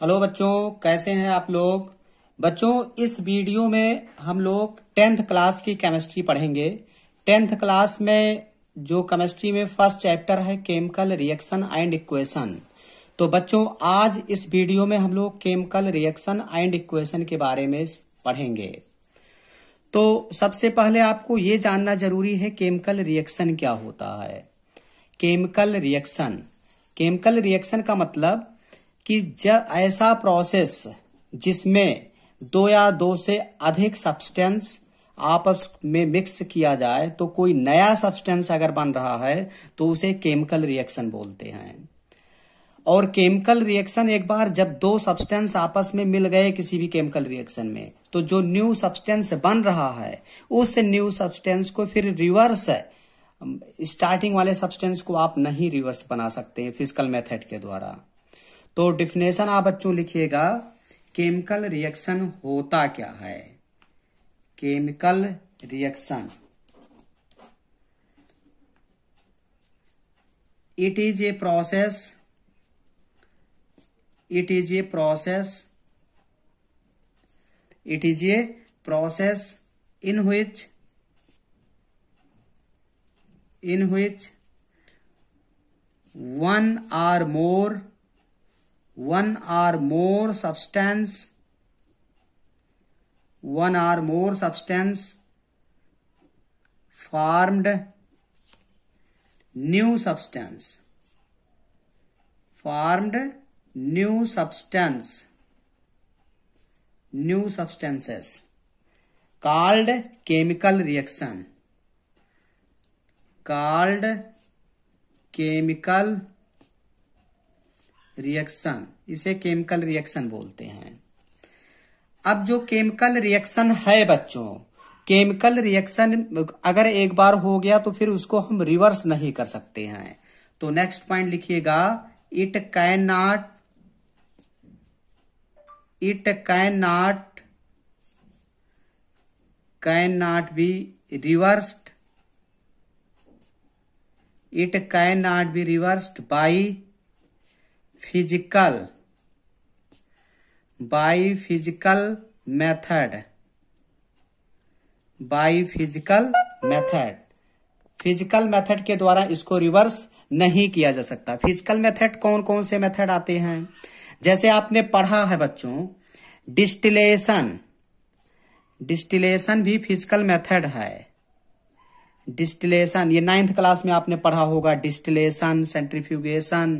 hello बच्चों कैसे हैं आप लोग बच्चों इस वीडियो में हम लोग टेंथ क्लास की केमिस्ट्री पढ़ेंगे टेंथ क्लास में जो केमिस्ट्री में फर्स्ट चैप्टर है केमिकल रिएक्शन एंड इक्वेशन तो बच्चों आज इस वीडियो में हम लोग केमिकल रिएक्शन एंड इक्वेशन के बारे में पढ़ेंगे तो सबसे पहले आपको ये जानना जरूरी है केमिकल रिएक्शन क्या होता है केमिकल रिएक्शन केमिकल रिएक्शन का मतलब कि जब ऐसा प्रोसेस जिसमें दो या दो से अधिक सब्सटेंस आपस में मिक्स किया जाए तो कोई नया सब्सटेंस अगर बन रहा है तो उसे केमिकल रिएक्शन बोलते हैं और केमिकल रिएक्शन एक बार जब दो सब्सटेंस आपस में मिल गए किसी भी केमिकल रिएक्शन में तो जो न्यू सब्सटेंस बन रहा है उस न्यू सब्सटेंस को फिर रिवर्स स्टार्टिंग um, वाले सब्सटेंस को आप नहीं रिवर्स बना सकते हैं फिजिकल मेथड के द्वारा तो डिफिनेशन आप बच्चों लिखिएगा केमिकल रिएक्शन होता क्या है chemical reaction it is a process it is a process it is a process in which in which one or more one or more substance one or more substance formed new substance formed new substance new substances called chemical reaction called chemical reaction इसे chemical reaction बोलते हैं अब जो chemical reaction है बच्चों chemical reaction अगर एक बार हो गया तो फिर उसको हम रिवर्स नहीं कर सकते हैं तो नेक्स्ट पॉइंट लिखिएगा it can not it can not can not be reversed it can not be reversed by physical by physical method by physical method physical method के द्वारा इसको रिवर्स नहीं किया जा सकता फिजिकल मेथड कौन कौन से मेथड आते हैं जैसे आपने पढ़ा है बच्चों डिस्टिलेशन डिस्टिलेशन भी फिजिकल मेथड है डिस्टिलेशन ये नाइन्थ क्लास में आपने पढ़ा होगा डिस्टिलेशन सेंट्रीफ्यूगेशन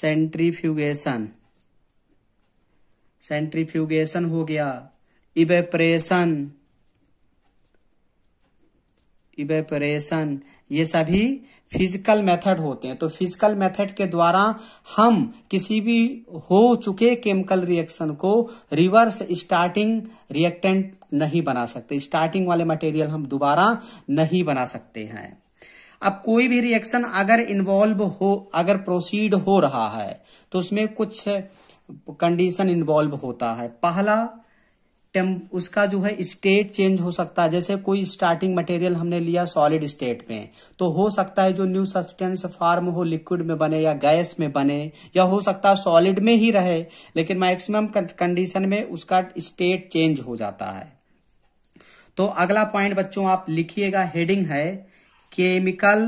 सेंट्रीफ्यूगेशन सेंट्रीफ्यूगेशन हो गया इवेपरेशन इवेपरेशन ये सभी फिजिकल मेथड होते हैं तो फिजिकल मेथड के द्वारा हम किसी भी हो चुके केमिकल रिएक्शन को रिवर्स स्टार्टिंग रिएक्टेंट नहीं बना सकते स्टार्टिंग वाले मटेरियल हम दोबारा नहीं बना सकते हैं अब कोई भी रिएक्शन अगर इन्वॉल्व हो अगर प्रोसीड हो रहा है तो उसमें कुछ कंडीशन इन्वॉल्व होता है पहला टेम उसका जो है स्टेट चेंज हो सकता है जैसे कोई स्टार्टिंग मटेरियल हमने लिया सॉलिड स्टेट में तो हो सकता है जो न्यू सब्सटेंस फॉर्म हो लिक्विड में बने या गैस में बने या हो सकता है सॉलिड में ही रहे लेकिन मैक्सिमम कंडीशन में उसका स्टेट चेंज हो जाता है तो अगला पॉइंट बच्चों आप लिखिएगा हेडिंग है chemical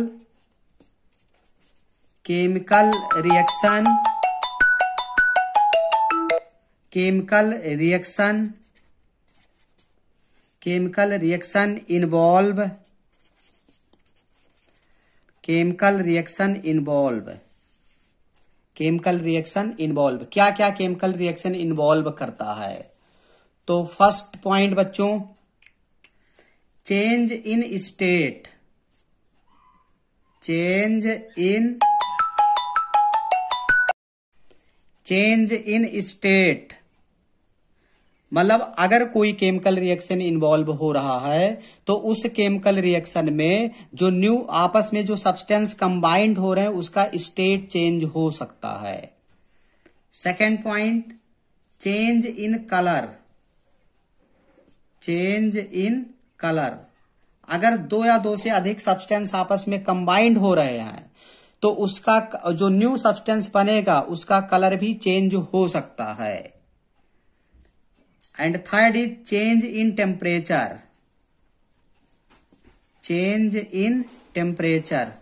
chemical reaction chemical reaction chemical reaction involve chemical reaction involve chemical reaction involve क्या क्या केमिकल रिएक्शन इन्वॉल्व करता है तो फर्स्ट पॉइंट बच्चों change in state change in change in state मतलब अगर कोई केमिकल रिएक्शन इन्वॉल्व हो रहा है तो उस केमिकल रिएक्शन में जो न्यू आपस में जो सब्सटेंस कंबाइंड हो रहे हैं उसका स्टेट चेंज हो सकता है second point change in colour change in colour अगर दो या दो से अधिक सब्सटेंस आपस में कंबाइंड हो रहे हैं तो उसका जो न्यू सब्सटेंस बनेगा उसका कलर भी चेंज हो सकता है and third is change in temperature change in temperature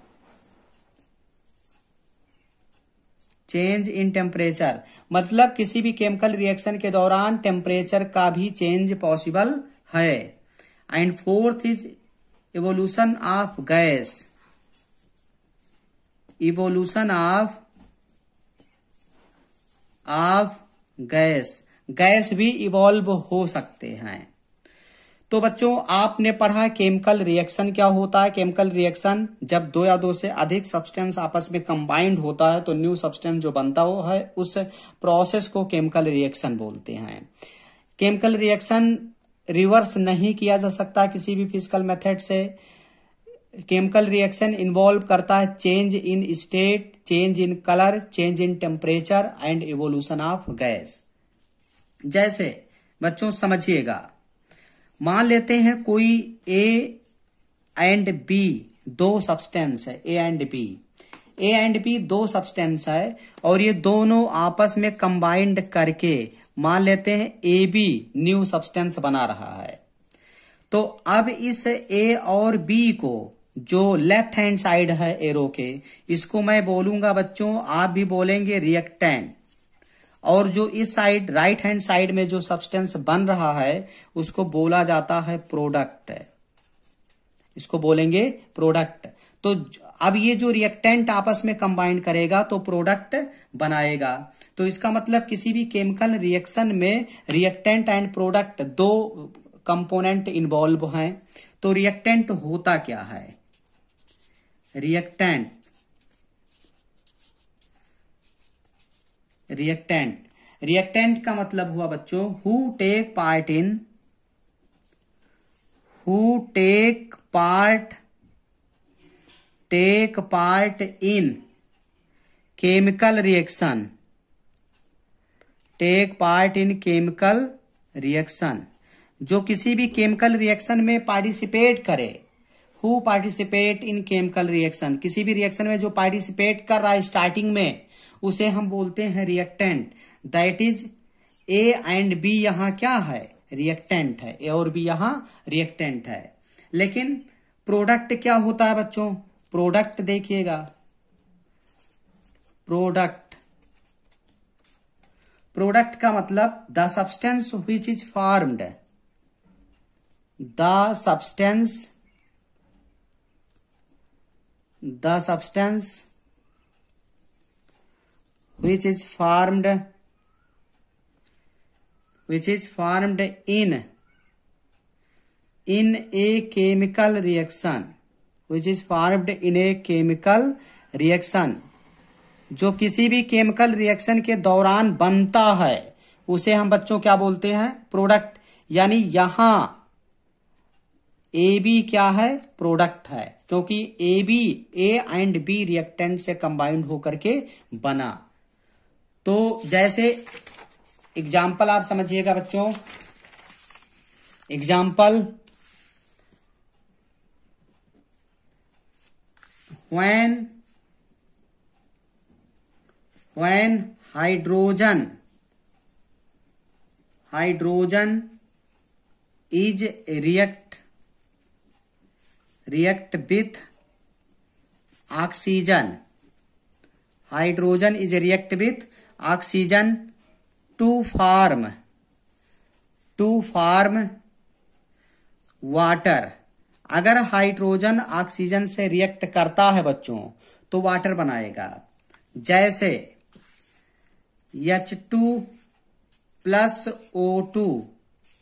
change in temperature मतलब किसी भी केमिकल रिएक्शन के दौरान टेम्परेचर का भी चेंज पॉसिबल है and fourth is evolution of gas evolution of of gas gas भी इवॉल्व हो सकते हैं तो बच्चों आपने पढ़ा केमिकल रिएक्शन क्या होता है केमिकल रिएक्शन जब दो या दो से अधिक सब्सटेंस आपस में कंबाइंड होता है तो न्यू सब्सटेंस जो बनता हो है उस प्रोसेस को केमिकल रिएक्शन बोलते हैं केमिकल रिएक्शन रिवर्स नहीं किया जा सकता किसी भी फिजिकल मेथड से केमिकल रिएक्शन इन्वॉल्व करता है change in state change in colour change in temperature and evolution of gas जैसे बच्चों समझिएगा मान लेते हैं कोई ए एंड बी दो सब्सटेंस है A and B A and B दो सब्सटेंस है और ये दोनों आपस में कंबाइंड करके मान लेते हैं ए बी न्यू सब्सटेंस बना रहा है तो अब इस ए और बी को जो लेफ्ट हैंड साइड है एरो के इसको मैं बोलूंगा बच्चों आप भी बोलेंगे रिएक्टेंट और जो इस साइड राइट हैंड साइड में जो सब्सटेंस बन रहा है उसको बोला जाता है प्रोडक्ट इसको बोलेंगे प्रोडक्ट तो अब ये जो रिएक्टेंट आपस में कंबाइन करेगा तो प्रोडक्ट बनाएगा तो इसका मतलब किसी भी केमिकल रिएक्शन में रिएक्टेंट एंड प्रोडक्ट दो कंपोनेंट इन्वॉल्व हैं तो रिएक्टेंट होता क्या है रिएक्टेंट रिएक्टेंट रिएक्टेंट का मतलब हुआ बच्चों who take part in who take part take part in chemical reaction take part in chemical reaction जो किसी भी केमिकल रिएक्शन में पार्टिसिपेट करे who participate in chemical reaction किसी भी रिएक्शन में जो पार्टिसिपेट कर रहा है स्टार्टिंग में उसे हम बोलते हैं reactant that is A and B यहां क्या है रिएक्टेंट है ए और बी यहां रिएक्टेंट है लेकिन प्रोडक्ट क्या होता है बच्चों प्रोडक्ट देखिएगा प्रोडक्ट प्रोडक्ट का मतलब the substance which is formed the substance the substance which is formed which is formed in in a chemical reaction which is formed in a chemical reaction जो किसी भी केमिकल रिएक्शन के दौरान बनता है उसे हम बच्चों क्या बोलते हैं प्रोडक्ट यानी यहां ए बी क्या है प्रोडक्ट है क्योंकि A B A and B reactant से कंबाइंड होकर के बना तो जैसे एग्जाम्पल आप समझिएगा बच्चों example when when hydrogen hydrogen is react react with oxygen hydrogen is react with oxygen to form to form water अगर हाइड्रोजन ऑक्सीजन से रिएक्ट करता है बच्चों तो वाटर बनाएगा जैसे H two plus O two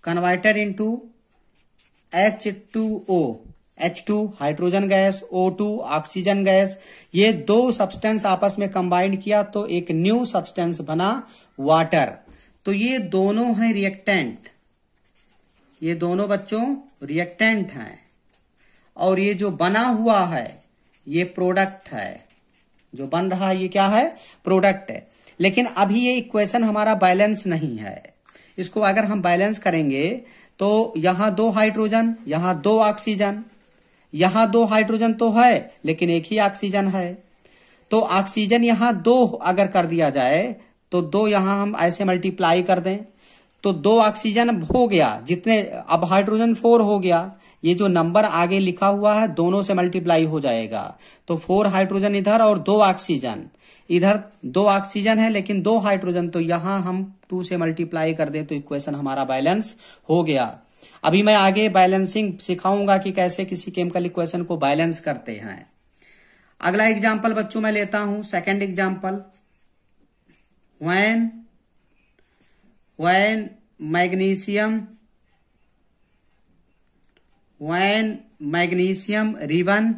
converted into H two O H two hydrogen gas O two oxygen gas ये दो सब्सटेंस आपस में कंबाइंड किया तो एक न्यू सब्सटेंस बना वाटर तो ये दोनों हैं रिएक्टेंट ये दोनों बच्चों रिएक्टेंट हैं और ये जो बना हुआ है ये प्रोडक्ट है जो बन रहा है ये क्या है प्रोडक्ट है लेकिन अभी ये इक्वेशन हमारा बैलेंस नहीं है इसको अगर हम बैलेंस करेंगे तो यहां दो हाइड्रोजन यहां दो ऑक्सीजन यहां दो हाइड्रोजन तो है लेकिन एक ही ऑक्सीजन है तो ऑक्सीजन यहां दो अगर कर दिया जाए तो दो यहां हम ऐसे मल्टीप्लाई कर दें तो दो ऑक्सीजन हो गया जितने अब हाइड्रोजन फोर हो गया ये जो नंबर आगे लिखा हुआ है दोनों से मल्टीप्लाई हो जाएगा तो फोर हाइड्रोजन इधर और दो ऑक्सीजन इधर दो ऑक्सीजन है लेकिन दो हाइड्रोजन तो यहां हम टू से मल्टीप्लाई कर दें तो इक्वेशन हमारा बैलेंस हो गया अभी मैं आगे बैलेंसिंग सिखाऊंगा कि कैसे किसी केमिकल इक्वेशन को बैलेंस करते हैं अगला एग्जाम्पल बच्चों मैं लेता हूं second example when when magnesium when magnesium ribbon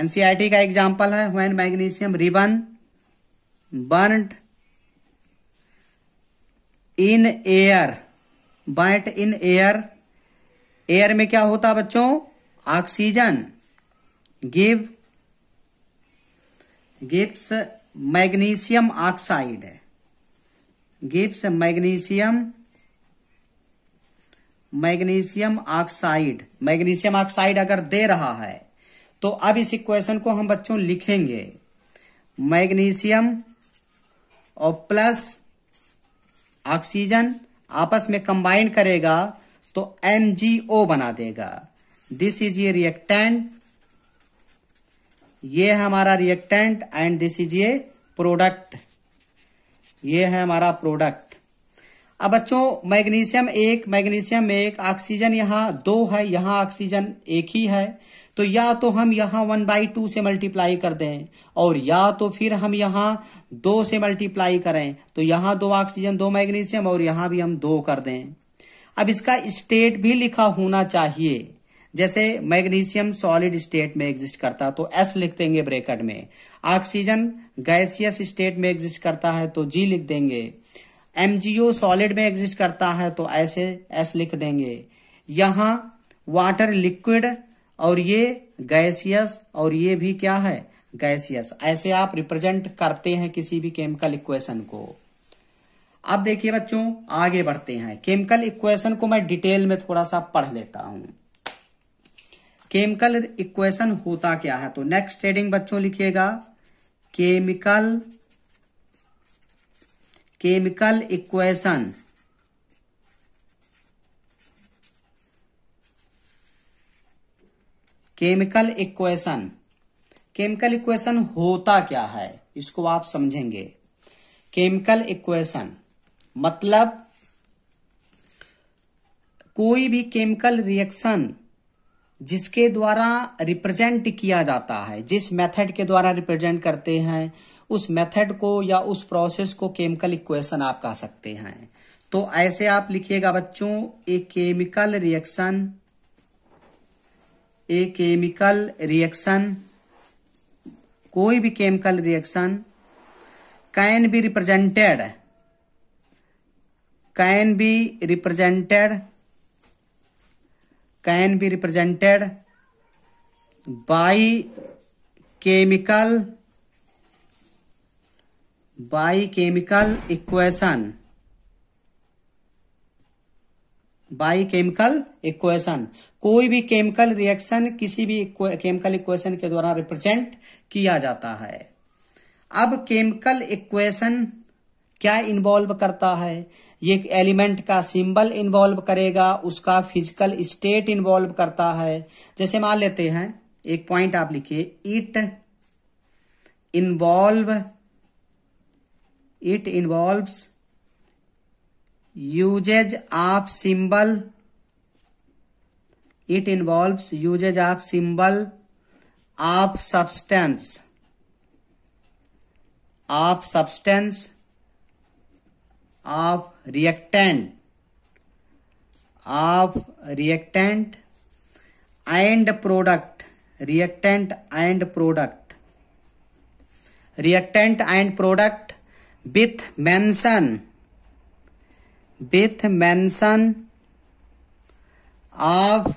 NCERT का एग्जाम्पल है when magnesium ribbon burned in air burnt in air air में क्या होता बच्चों oxygen give gives magnesium oxide gives magnesium magnesium oxide magnesium oxide अगर दे रहा है तो अब इस इक्वेशन को हम बच्चों लिखेंगे मैग्नीशियम और प्लस ऑक्सीजन आपस में कंबाइन करेगा तो MgO बना देगा दिस इज ये रिएक्टेंट ये है हमारा रिएक्टेंट एंड दिस इज ये प्रोडक्ट ये है हमारा प्रोडक्ट अब बच्चों मैग्नीशियम एक मैग्नीशियम एक ऑक्सीजन यहां दो है यहां ऑक्सीजन एक ही है तो या तो हम यहाँ वन बाई टू से मल्टीप्लाई कर दें और या तो फिर हम यहाँ दो से मल्टीप्लाई करें तो यहां दो ऑक्सीजन दो मैग्नीशियम और यहां भी हम दो कर दें अब इसका स्टेट भी लिखा होना चाहिए जैसे मैग्नीशियम सॉलिड स्टेट में एग्जिस्ट करता तो एस लिख देंगे ब्रेकेट में ऑक्सीजन गैसियस स्टेट में एग्जिस्ट करता है तो जी लिख देंगे एमजीओ सॉलिड में एग्जिस्ट करता है तो ऐसे एस लिख देंगे यहां वाटर लिक्विड और ये गैसियस और ये भी क्या है गैसियस ऐसे आप रिप्रेजेंट करते हैं किसी भी केमिकल इक्वेशन को अब देखिए बच्चों आगे बढ़ते हैं केमिकल इक्वेशन को मैं डिटेल में थोड़ा सा पढ़ लेता हूं केमिकल इक्वेशन होता क्या है तो नेक्स्ट ट्रेडिंग बच्चों लिखिएगा chemical chemical equation chemical equation chemical equation होता क्या है इसको आप समझेंगे केमिकल इक्वेशन मतलब कोई भी केमिकल रिएक्शन जिसके द्वारा रिप्रेजेंट किया जाता है जिस मेथड के द्वारा रिप्रेजेंट करते हैं उस मेथड को या उस प्रोसेस को केमिकल इक्वेशन आप कह सकते हैं तो ऐसे आप लिखिएगा बच्चों a chemical reaction a chemical reaction कोई भी chemical reaction can be represented can be represented can be represented by chemical equation by chemical equation कोई भी केमिकल रिएक्शन किसी भी केमिकल इक्वेशन के द्वारा रिप्रेजेंट किया जाता है अब केमिकल इक्वेशन क्या इन्वॉल्व करता है ये एलिमेंट का सिंबल इन्वॉल्व करेगा उसका फिजिकल स्टेट इन्वॉल्व करता है जैसे मान लेते हैं एक पॉइंट आप लिखिए it involve it involves usage of symbol it involves usage of symbol of substance of substance of reactant of reactant and product reactant and product reactant and product with mention with mention of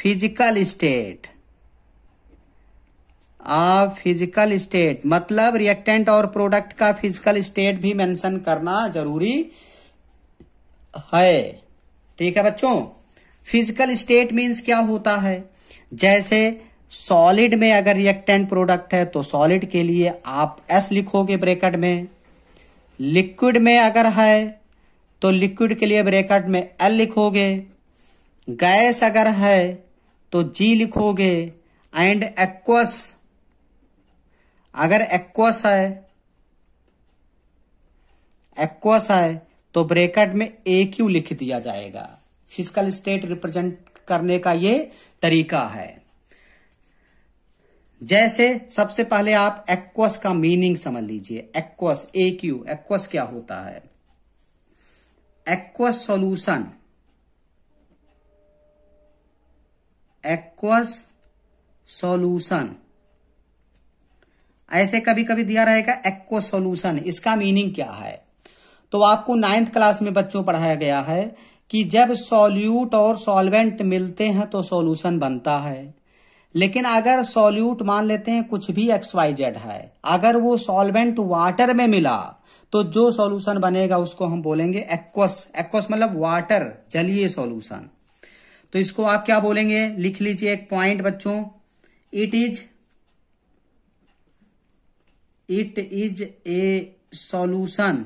physical state of physical state मतलब reactant और product का physical state भी mention करना जरूरी है ठीक है बच्चों फिजिकल स्टेट मींस क्या होता है जैसे सॉलिड में अगर रिएक्टेंट प्रोडक्ट है तो सॉलिड के लिए आप एस लिखोगे ब्रेकेट में लिक्विड में अगर है तो लिक्विड के लिए ब्रेकट में एल लिखोगे गैस अगर है तो जी लिखोगे एंड एक्वस अगर एक्वस है एक्वस है तो ब्रेकट में ए क्यू लिख दिया जाएगा फिजिकल स्टेट रिप्रेजेंट करने का ये तरीका है जैसे सबसे पहले आप एक्वस का मीनिंग समझ लीजिए एक्वस ए क्यू एक्वस क्या होता है एक्वस सॉल्यूशन एक्वस सॉल्यूशन ऐसे कभी कभी दिया रहेगा एक्व सॉल्यूशन इसका मीनिंग क्या है तो आपको नाइन्थ क्लास में बच्चों पढ़ाया गया है कि जब सॉल्यूट और सॉल्वेंट मिलते हैं तो सॉल्यूशन बनता है लेकिन अगर सॉल्यूट मान लेते हैं कुछ भी एक्स वाई जेड है अगर वो सॉल्वेंट वाटर में मिला तो जो सॉल्यूशन बनेगा उसको हम बोलेंगे एक्वस एक्वस मतलब वाटर जलीय सॉल्यूशन तो इसको आप क्या बोलेंगे लिख लीजिए एक पॉइंट बच्चों it is it is a solution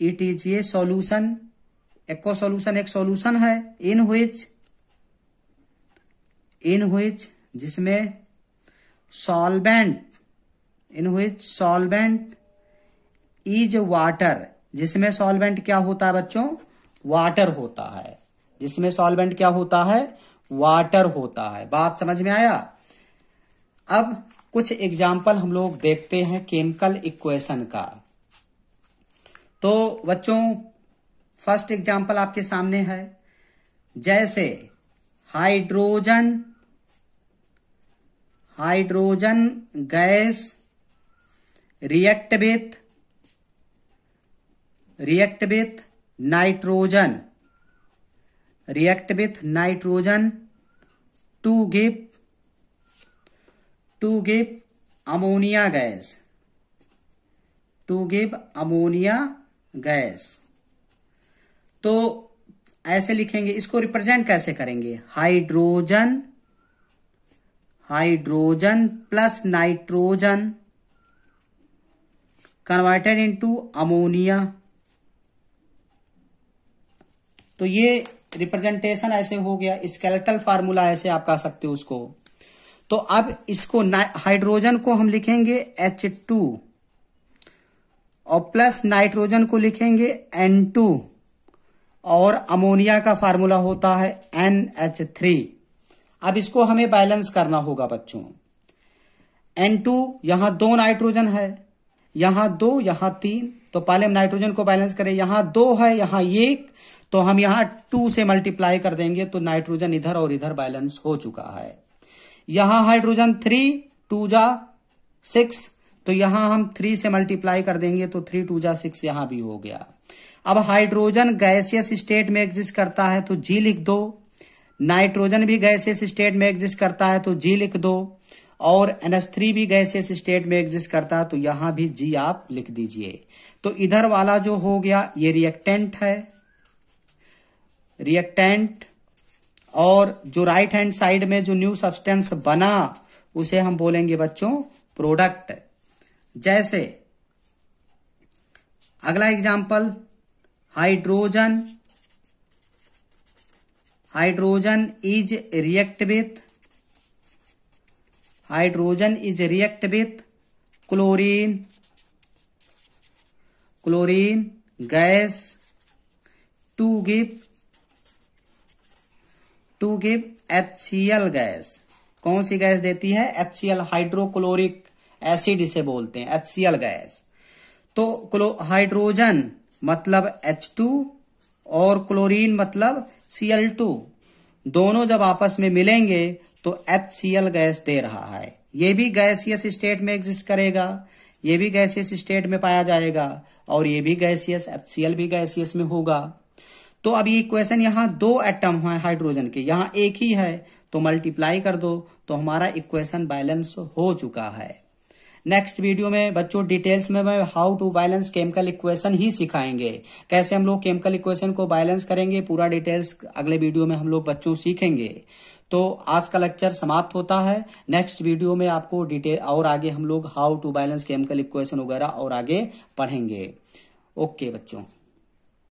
it is a solution aqua solution एक सॉल्यूशन है इन विच इन हुईच जिसमें solvent in which solvent is water जिसमें सॉल्वेंट क्या होता है बच्चों वाटर होता है जिसमें सॉल्वेंट क्या होता है वाटर होता है बात समझ में आया अब कुछ एग्जाम्पल हम लोग देखते हैं केमिकल इक्वेशन का तो बच्चों फर्स्ट एग्जाम्पल आपके सामने है जैसे hydrogen hydrogen gas react with react with nitrogen react with nitrogen to give to give ammonia gas to give ammonia gas तो ऐसे लिखेंगे इसको रिप्रेजेंट कैसे करेंगे hydrogen hydrogen plus nitrogen converted into ammonia तो ये रिप्रेजेंटेशन ऐसे हो गया स्केलेटल फार्मूला ऐसे आप कह सकते हो उसको तो अब इसको हाइड्रोजन को हम लिखेंगे एच टू और प्लस नाइट्रोजन को लिखेंगे एन टू और अमोनिया का फार्मूला होता है एन एच थ्री अब इसको हमें बैलेंस करना होगा बच्चों एन टू यहां दो नाइट्रोजन है यहां दो यहां तीन तो पहले हम नाइट्रोजन को बैलेंस करें यहां दो है यहां एक तो हम यहां टू से मल्टीप्लाई कर देंगे तो नाइट्रोजन इधर और इधर बैलेंस हो चुका है यहां हाइड्रोजन थ्री टू जा सिक्स तो यहां हम थ्री से मल्टीप्लाई कर देंगे तो थ्री टू जा सिक्स यहां भी हो गया अब हाइड्रोजन गैसियस स्टेट में एग्जिस्ट करता है तो जी लिख दो नाइट्रोजन भी गैसेस स्टेट में एग्जिस्ट करता है तो जी लिख दो और एनएस थ्री भी गैसेस स्टेट में एग्जिस्ट करता है तो यहां भी जी आप लिख दीजिए तो इधर वाला जो हो गया ये रिएक्टेंट है रिएक्टेंट और जो राइट हैंड साइड में जो न्यू सब्सटेंस बना उसे हम बोलेंगे बच्चों प्रोडक्ट जैसे अगला example hydrogen hydrogen is react with hydrogen is react with chlorine chlorine gas to give to give H gas कौन सी गैस देती है एच हाइड्रोक्लोरिक एसिड इसे बोलते हैं एच गैस तो हाइड्रोजन मतलब H2 और क्लोरीन मतलब Cl2 दोनों जब आपस में मिलेंगे तो HCl गैस दे रहा है ये भी गैसियस स्टेट में एग्जिस्ट करेगा ये भी गैसियस स्टेट में पाया जाएगा और ये भी गैसियस HCl भी गैसियस में होगा तो अब ये इक्वेशन यहाँ दो एटम है हाइड्रोजन के यहाँ एक ही है तो मल्टीप्लाई कर दो तो हमारा इक्वेशन बैलेंस हो चुका है नेक्स्ट वीडियो में बच्चों डिटेल्स में मैं how to balance chemical equation ही सिखाएंगे कैसे हम लोग केमिकल इक्वेशन को बैलेंस करेंगे पूरा डिटेल्स अगले वीडियो में हम लोग बच्चों सीखेंगे तो आज का लेक्चर समाप्त होता है नेक्स्ट वीडियो में आपको डिटेल और आगे हम लोग how to balance chemical equation वगैरह और आगे पढ़ेंगे ओके बच्चों